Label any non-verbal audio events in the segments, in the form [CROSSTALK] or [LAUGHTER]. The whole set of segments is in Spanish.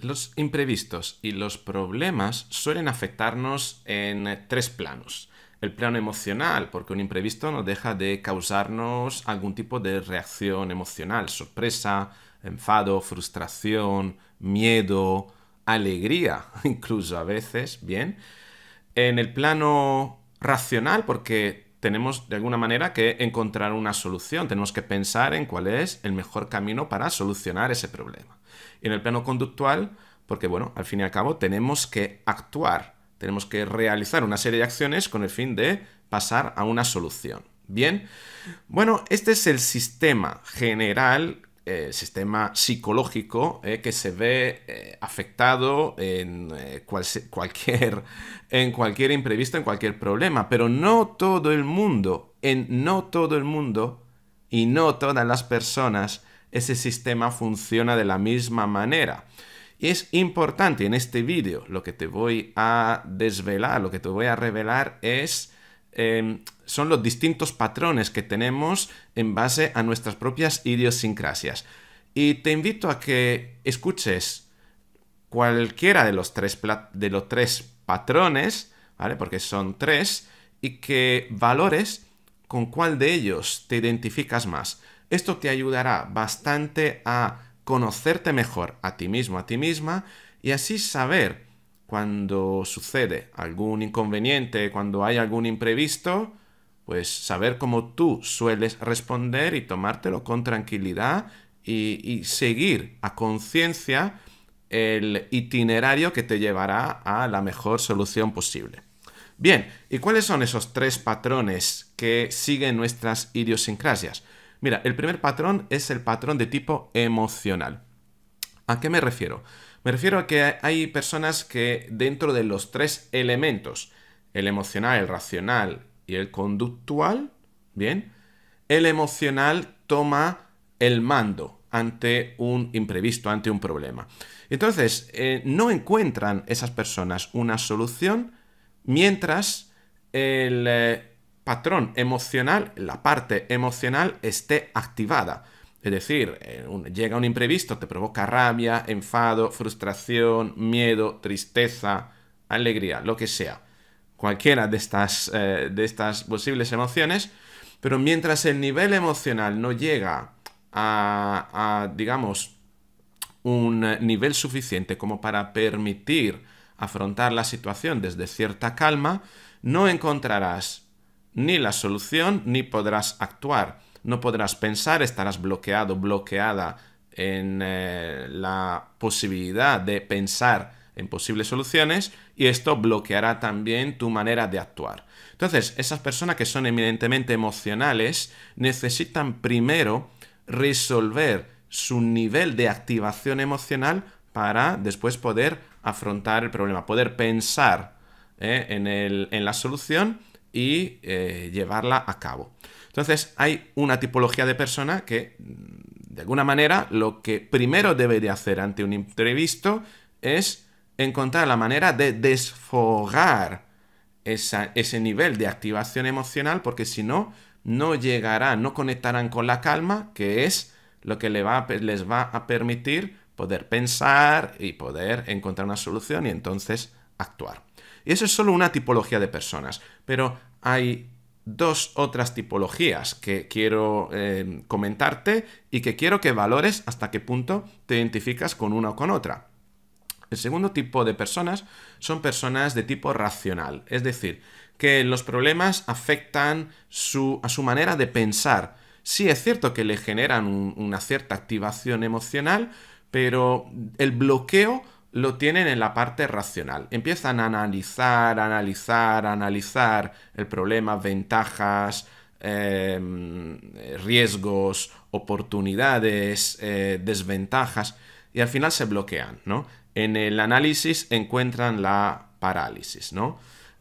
Los imprevistos y los problemas suelen afectarnos en eh, tres planos. El plano emocional, porque un imprevisto no deja de causarnos algún tipo de reacción emocional, sorpresa, enfado, frustración, miedo, alegría, [LAUGHS] incluso a veces, bien. En el plano racional, porque tenemos de alguna manera que encontrar una solución, tenemos que pensar en cuál es el mejor camino para solucionar ese problema en el plano conductual, porque bueno, al fin y al cabo tenemos que actuar, tenemos que realizar una serie de acciones con el fin de pasar a una solución. Bien, bueno, este es el sistema general el eh, sistema psicológico eh, que se ve eh, afectado en, cualquier, [LAUGHS] en cualquier imprevisto, en cualquier problema. Pero no todo el mundo, en no todo el mundo y no todas las personas ese sistema funciona de la misma manera. Y es importante en este vídeo, lo que te voy a desvelar, lo que te voy a revelar es... Em, son los distintos patrones que tenemos en base a nuestras propias idiosincrasias. Y te invito a que escuches cualquiera de los tres, patrones, Porque son tres, y que valores con cuál de ellos te identificas más. Esto te ayudará bastante a conocerte mejor a ti mismo, a ti misma, y así saber cuando sucede algún inconveniente, cuando hay algún imprevisto, pues saber cómo tú sueles responder y tomártelo con tranquilidad y, seguir a conciencia el itinerario que te llevará a la mejor solución posible. Bien, ¿y cuáles son esos tres patrones que siguen nuestras idiosincrasias? Mira, el primer patrón es el patrón de tipo emocional. ¿A qué me refiero? Me refiero a que hay personas que dentro de los tres elementos, el emocional, el racional y el conductual, bien, el emocional toma el mando ante un imprevisto, ante un problema. Entonces, eh, no encuentran esas personas una solución mientras el, eh, patrón emocional, la parte emocional esté activada. Es decir, eh, llega un imprevisto, te provoca rabia, enfado, frustración, miedo, tristeza, alegría, lo que sea. Cualquiera de estas, eh, de estas posibles emociones. Pero mientras el nivel emocional no llega a, digamos, un nivel suficiente como para permitir afrontar la situación desde cierta calma, no encontrarás ni la solución, ni podrás actuar. No podrás pensar, estarás bloqueado, bloqueada en eh, la posibilidad de pensar en posibles soluciones y esto bloqueará también tu manera de actuar. Entonces, esas personas que son eminentemente emocionales necesitan primero resolver su nivel de activación emocional para después poder afrontar el problema, poder pensar eh, en, en la solución y eh, llevarla a cabo. Entonces hay una tipología de persona que, mm, de alguna manera, lo que primero debe de hacer ante un imprevisto es encontrar la manera de desfogar ese nivel de activación emocional, porque si no, no llegarán, no conectarán con la calma, que es lo que les va a permitir poder pensar y poder encontrar una solución y entonces actuar. Y eso es solo una tipología de personas, pero hay dos otras tipologías que quiero eh, comentarte y que quiero que valores hasta qué punto te identificas con una o con otra. El segundo tipo de personas son personas de tipo racional, es decir, que los problemas afectan a su manera de pensar. Sí es cierto que le generan una cierta activación emocional, pero el bloqueo lo tienen en la parte racional. Empiezan a analizar, analizar, analizar el problema, ventajas, em, riesgos, oportunidades, eh, desventajas, y al final se bloquean, En el análisis encuentran la parálisis,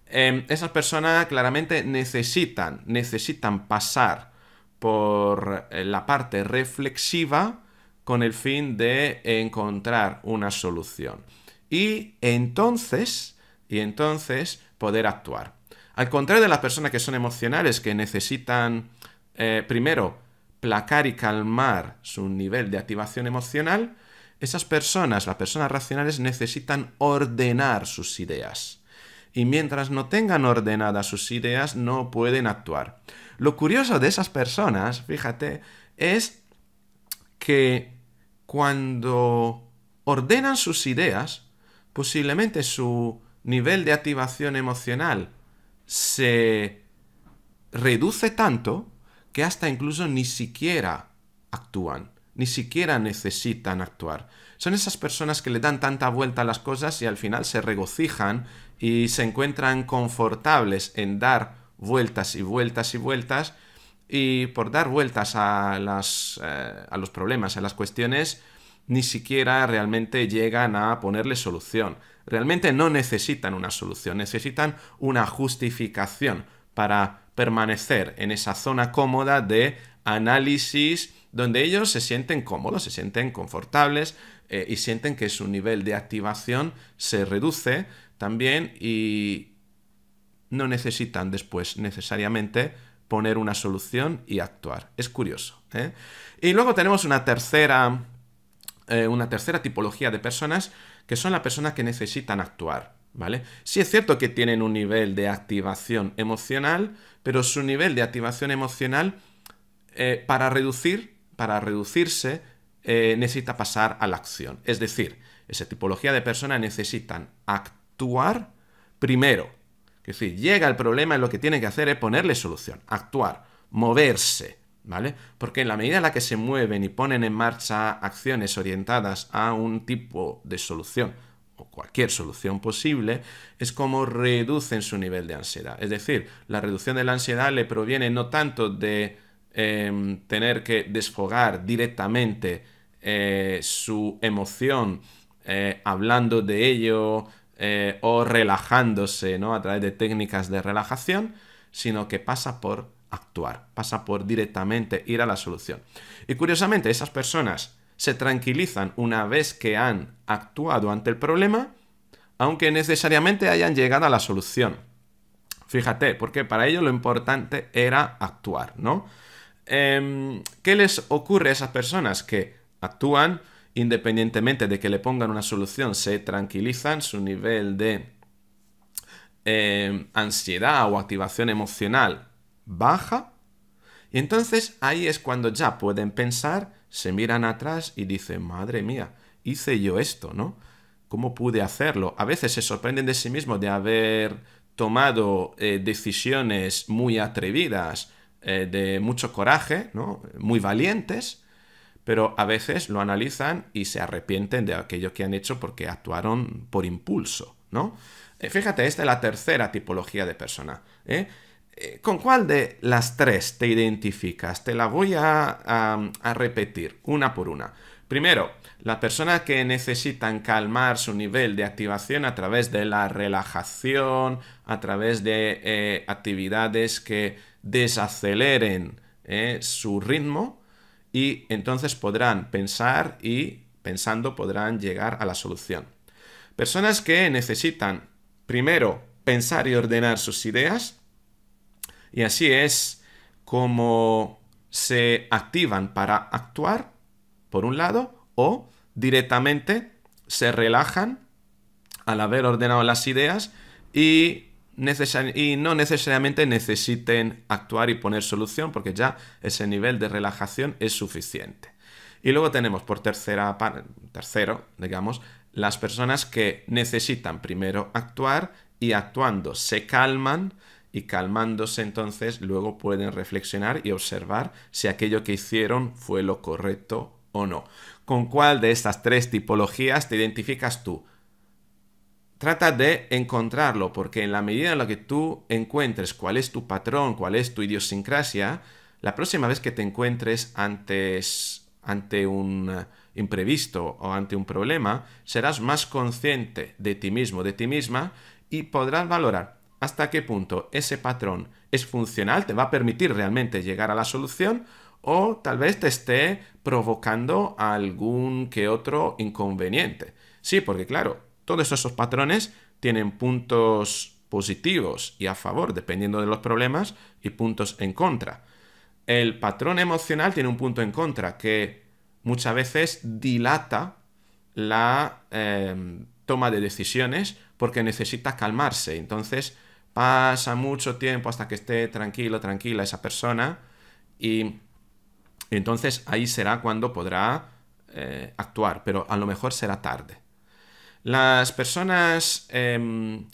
em, esas personas claramente necesitan, necesitan pasar por eh, la parte reflexiva con el fin de encontrar una solución. Y entonces, y entonces poder actuar. Al contrario de las personas que son emocionales, que necesitan eh, primero placar y calmar su nivel de activación emocional, esas personas, las personas racionales, necesitan ordenar sus ideas. Y mientras no tengan ordenadas sus ideas, no pueden actuar. Lo curioso de esas personas, fíjate, es que cuando ordenan sus ideas, posiblemente su nivel de activación emocional se reduce tanto que hasta incluso ni siquiera actúan, ni siquiera necesitan actuar. Son esas personas que le dan tanta vuelta a las cosas y al final se regocijan y se encuentran confortables en dar vueltas y vueltas y vueltas y por dar vueltas eh, a, los problemas, a las cuestiones, ni siquiera realmente llegan a ponerle solución. Realmente no necesitan una solución, necesitan una justificación para permanecer en esa zona cómoda de análisis donde ellos se sienten cómodos, se sienten confortables eh, y sienten que su nivel de activación se reduce también y no necesitan después necesariamente poner una solución y actuar. Es curioso. ¿eh? Y luego tenemos una tercera, eh, una tercera tipología de personas que son las personas que necesitan actuar. ¿Vale? Sí es cierto que tienen un nivel de activación emocional, pero su nivel de activación emocional eh, para reducir, para reducirse, necesita pasar a la acción. Es decir, esa tipología de personas necesitan actuar primero es decir, llega el problema, y lo que tiene que hacer es ponerle solución, actuar, moverse, ¿vale? Porque en la medida en la que se mueven y ponen en marcha acciones orientadas a un tipo de solución, o cualquier solución posible, es como reducen su nivel de ansiedad. Es decir, la reducción de la ansiedad le proviene no tanto de em, tener que desfogar directamente eh, su emoción eh, hablando de ello, eh, o relajándose ¿no? a través de técnicas de relajación, sino que pasa por actuar, pasa por directamente ir a la solución. Y curiosamente, esas personas se tranquilizan una vez que han actuado ante el problema, aunque necesariamente hayan llegado a la solución. Fíjate, porque para ello lo importante era actuar, ¿no? Em, ¿Qué les ocurre a esas personas que actúan? independientemente de que le pongan una solución, se tranquilizan, su nivel de eh, ansiedad o activación emocional baja. Y entonces ahí es cuando ya pueden pensar, se miran atrás y dicen, madre mía, hice yo esto, ¿no? ¿Cómo pude hacerlo? A veces se sorprenden de sí mismos de haber tomado eh, decisiones muy atrevidas, eh, de mucho coraje, ¿no? Muy valientes, pero a veces lo analizan y se arrepienten de aquello que han hecho porque actuaron por impulso, ¿no? Eh, fíjate, esta es la tercera tipología de persona. ¿eh? Eh, ¿Con cuál de las tres te identificas? Te la voy a, repetir una por una. Primero, las personas que necesitan calmar su nivel de activación a través de la relajación, a través de actividades que desaceleren su ritmo, y entonces podrán pensar y pensando podrán llegar a la solución. Personas que necesitan primero pensar y ordenar sus ideas y así es como se activan para actuar, por un lado, o directamente se relajan al haber ordenado las ideas y y no necesariamente necesiten actuar y poner solución porque ya ese nivel de relajación es suficiente. Y luego tenemos por tercera tercero, digamos, las personas que necesitan primero actuar y actuando se calman y calmándose entonces luego pueden reflexionar y observar si aquello que hicieron fue lo correcto o no. ¿Con cuál de estas tres tipologías te identificas tú? trata de encontrarlo, porque en la medida en la que tú encuentres cuál es tu patrón, cuál es tu idiosincrasia, la próxima vez que te encuentres ante un imprevisto o ante un problema, serás más consciente de ti mismo, de ti misma, y podrás valorar hasta qué punto ese patrón es funcional, te va a permitir realmente llegar a la solución, o tal vez te esté provocando algún que otro inconveniente. Sí, porque claro, todos esos patrones tienen puntos positivos y a favor, dependiendo de los problemas, y puntos en contra. El patrón emocional tiene un punto en contra, que muchas veces dilata la em, toma de decisiones porque necesita calmarse. Entonces pasa mucho tiempo hasta que esté tranquilo, tranquila esa persona y entonces ahí será cuando podrá eh, actuar, pero a lo mejor será tarde. Las personas em,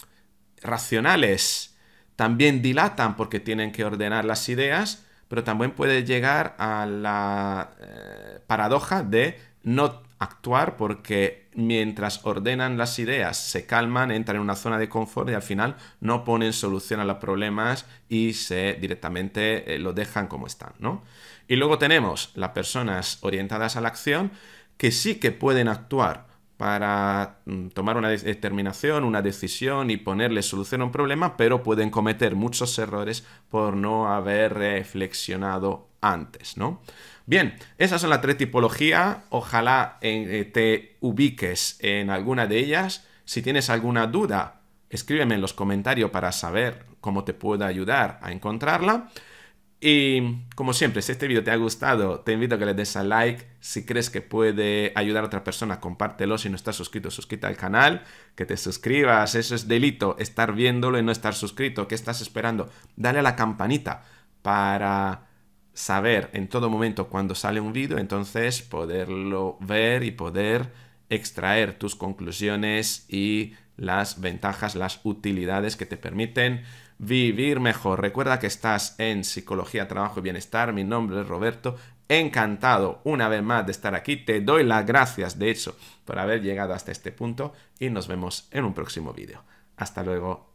racionales también dilatan porque tienen que ordenar las ideas, pero también puede llegar a la eh, paradoja de no actuar porque mientras ordenan las ideas, se calman, entran en una zona de confort y al final no ponen solución a los problemas y se directamente eh, lo dejan como están, ¿no? Y luego tenemos las personas orientadas a la acción que sí que pueden actuar, para mm, tomar una determinación, una decisión y ponerle solución a un problema, pero pueden cometer muchos errores por no haber reflexionado antes, ¿no? Bien, esas son las tres tipologías. Ojalá eh, eh, te ubiques en alguna de ellas. Si tienes alguna duda, escríbeme en los comentarios para saber cómo te puedo ayudar a encontrarla. Y como siempre, si este video te ha gustado, te invito a que le des a like. Si crees que puede ayudar a otra persona, compártelo. Si no estás suscrito, suscríbete al canal, que te suscribas. Eso es delito, estar viéndolo y no estar suscrito. ¿Qué estás esperando? Dale a la campanita para saber en todo momento cuando sale un vídeo, entonces poderlo ver y poder extraer tus conclusiones y las ventajas, las utilidades que te permiten vivir mejor. Recuerda que estás en Psicología, Trabajo y Bienestar. Mi nombre es Roberto. Encantado una vez más de estar aquí. Te doy las gracias, de hecho, por haber llegado hasta este punto y nos vemos en un próximo vídeo. Hasta luego.